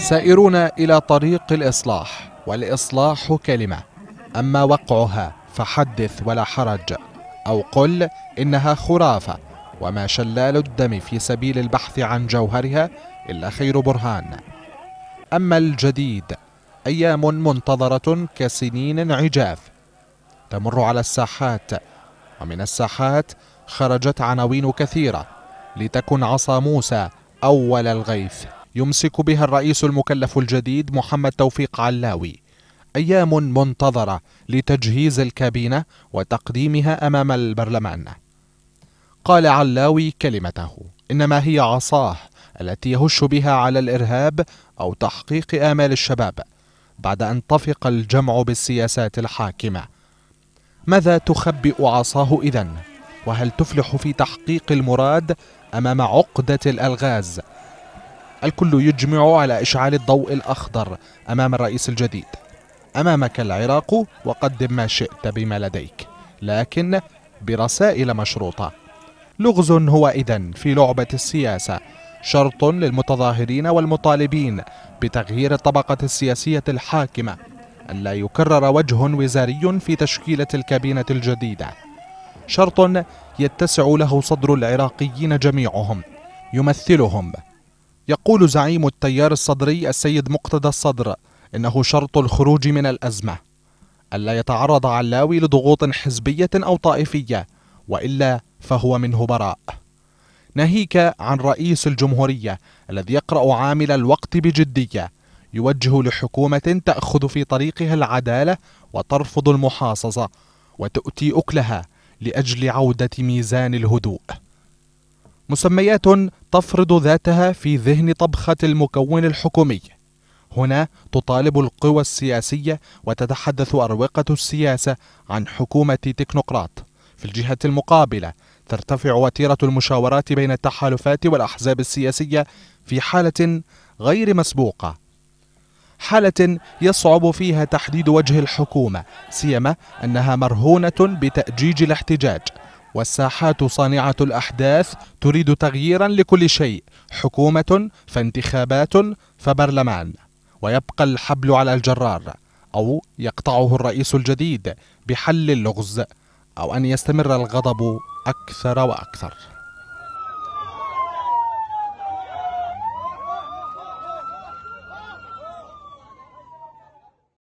سائرون إلى طريق الإصلاح والإصلاح كلمة أما وقعها فحدث ولا حرج أو قل إنها خرافة وما شلال الدم في سبيل البحث عن جوهرها إلا خير برهان أما الجديد أيام منتظرة كسنين عجاف تمر على الساحات ومن الساحات خرجت عناوين كثيرة لتكن عصا موسى أول الغيث يمسك بها الرئيس المكلف الجديد محمد توفيق علاوي ايام منتظره لتجهيز الكابينه وتقديمها امام البرلمان قال علاوي كلمته انما هي عصاه التي يهش بها على الارهاب او تحقيق امال الشباب بعد ان طفق الجمع بالسياسات الحاكمه ماذا تخبئ عصاه اذن وهل تفلح في تحقيق المراد امام عقده الالغاز الكل يجمع على إشعال الضوء الأخضر أمام الرئيس الجديد أمامك العراق وقدم ما شئت بما لديك لكن برسائل مشروطة لغز هو إذا في لعبة السياسة شرط للمتظاهرين والمطالبين بتغيير الطبقة السياسية الحاكمة ألا يكرر وجه وزاري في تشكيلة الكابينة الجديدة شرط يتسع له صدر العراقيين جميعهم يمثلهم يقول زعيم التيار الصدري السيد مقتدى الصدر إنه شرط الخروج من الأزمة ألا يتعرض علاوي لضغوط حزبية أو طائفية وإلا فهو منه براء ناهيك عن رئيس الجمهورية الذي يقرأ عامل الوقت بجدية يوجه لحكومة تأخذ في طريقها العدالة وترفض المحاصصة وتؤتي أكلها لأجل عودة ميزان الهدوء مسميات تفرض ذاتها في ذهن طبخة المكون الحكومي هنا تطالب القوى السياسية وتتحدث أروقة السياسة عن حكومة تكنوقراط في الجهة المقابلة ترتفع وتيرة المشاورات بين التحالفات والأحزاب السياسية في حالة غير مسبوقة حالة يصعب فيها تحديد وجه الحكومة سيما أنها مرهونة بتأجيج الاحتجاج والساحات صانعة الأحداث تريد تغييرا لكل شيء حكومة فانتخابات فبرلمان ويبقى الحبل على الجرار أو يقطعه الرئيس الجديد بحل اللغز أو أن يستمر الغضب أكثر وأكثر